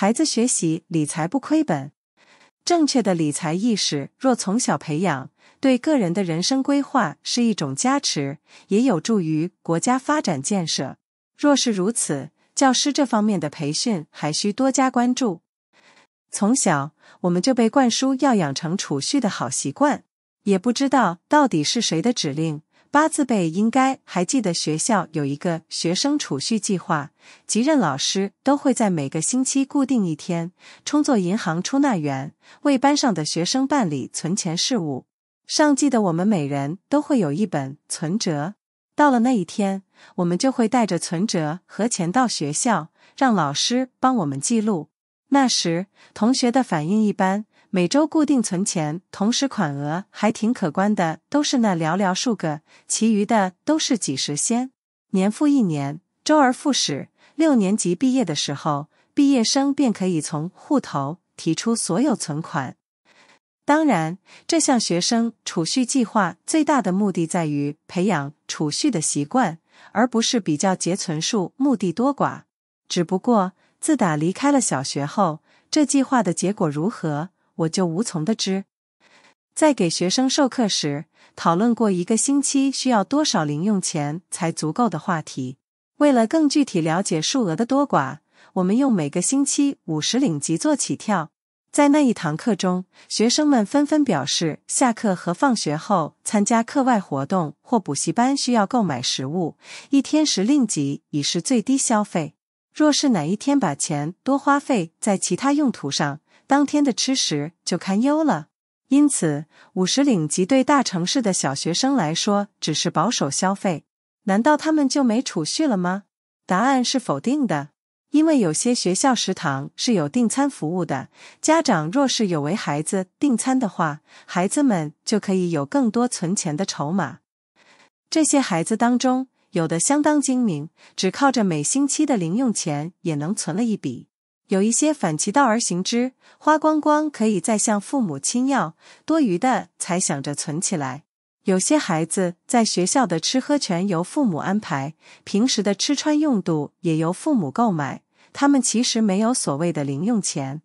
孩子学习理财不亏本，正确的理财意识若从小培养，对个人的人生规划是一种加持，也有助于国家发展建设。若是如此，教师这方面的培训还需多加关注。从小，我们就被灌输要养成储蓄的好习惯，也不知道到底是谁的指令。八字辈应该还记得，学校有一个学生储蓄计划，即任老师都会在每个星期固定一天，充作银行出纳员，为班上的学生办理存钱事务。上季的我们每人都会有一本存折，到了那一天，我们就会带着存折和钱到学校，让老师帮我们记录。那时，同学的反应一般。每周固定存钱，同时款额还挺可观的，都是那寥寥数个，其余的都是几十先。年复一年，周而复始。六年级毕业的时候，毕业生便可以从户头提出所有存款。当然，这项学生储蓄计划最大的目的在于培养储蓄的习惯，而不是比较结存数目的多寡。只不过，自打离开了小学后，这计划的结果如何？我就无从得知。在给学生授课时，讨论过一个星期需要多少零用钱才足够的话题。为了更具体了解数额的多寡，我们用每个星期五十领级做起跳。在那一堂课中，学生们纷纷表示，下课和放学后参加课外活动或补习班需要购买食物，一天十令吉已是最低消费。若是哪一天把钱多花费在其他用途上，当天的吃食就堪忧了。因此，五十岭及对大城市的小学生来说，只是保守消费。难道他们就没储蓄了吗？答案是否定的，因为有些学校食堂是有订餐服务的。家长若是有为孩子订餐的话，孩子们就可以有更多存钱的筹码。这些孩子当中，有的相当精明，只靠着每星期的零用钱也能存了一笔；有一些反其道而行之，花光光，可以再向父母亲要，多余的才想着存起来。有些孩子在学校的吃喝全由父母安排，平时的吃穿用度也由父母购买，他们其实没有所谓的零用钱。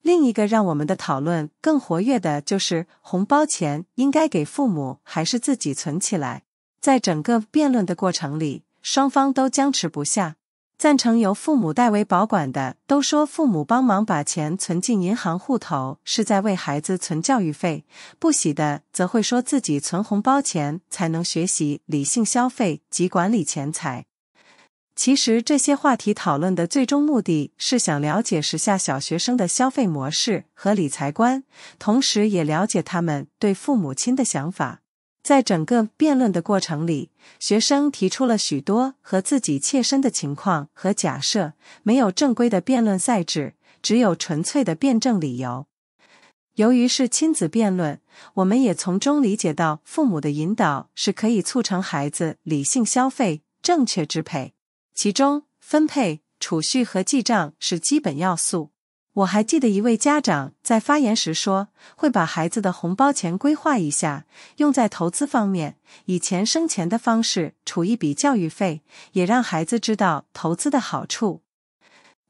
另一个让我们的讨论更活跃的就是红包钱，应该给父母还是自己存起来？在整个辩论的过程里，双方都僵持不下。赞成由父母代为保管的，都说父母帮忙把钱存进银行户头，是在为孩子存教育费；不喜的，则会说自己存红包钱，才能学习理性消费及管理钱财。其实，这些话题讨论的最终目的是想了解时下小学生的消费模式和理财观，同时也了解他们对父母亲的想法。在整个辩论的过程里，学生提出了许多和自己切身的情况和假设。没有正规的辩论赛制，只有纯粹的辩证理由。由于是亲子辩论，我们也从中理解到，父母的引导是可以促成孩子理性消费、正确支配。其中，分配、储蓄和记账是基本要素。我还记得一位家长在发言时说，会把孩子的红包钱规划一下，用在投资方面，以钱生钱的方式储一笔教育费，也让孩子知道投资的好处。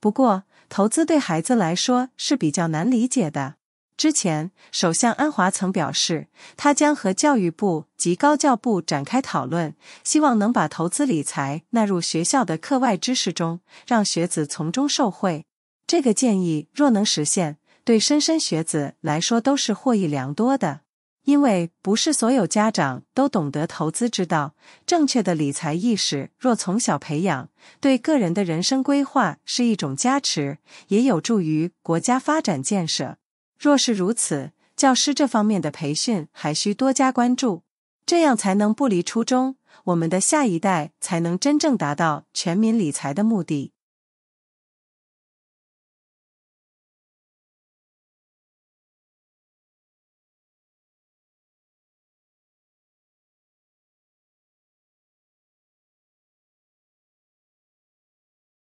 不过，投资对孩子来说是比较难理解的。之前，首相安华曾表示，他将和教育部及高教部展开讨论，希望能把投资理财纳入学校的课外知识中，让学子从中受惠。这个建议若能实现，对莘莘学子来说都是获益良多的。因为不是所有家长都懂得投资之道，正确的理财意识若从小培养，对个人的人生规划是一种加持，也有助于国家发展建设。若是如此，教师这方面的培训还需多加关注，这样才能不离初衷，我们的下一代才能真正达到全民理财的目的。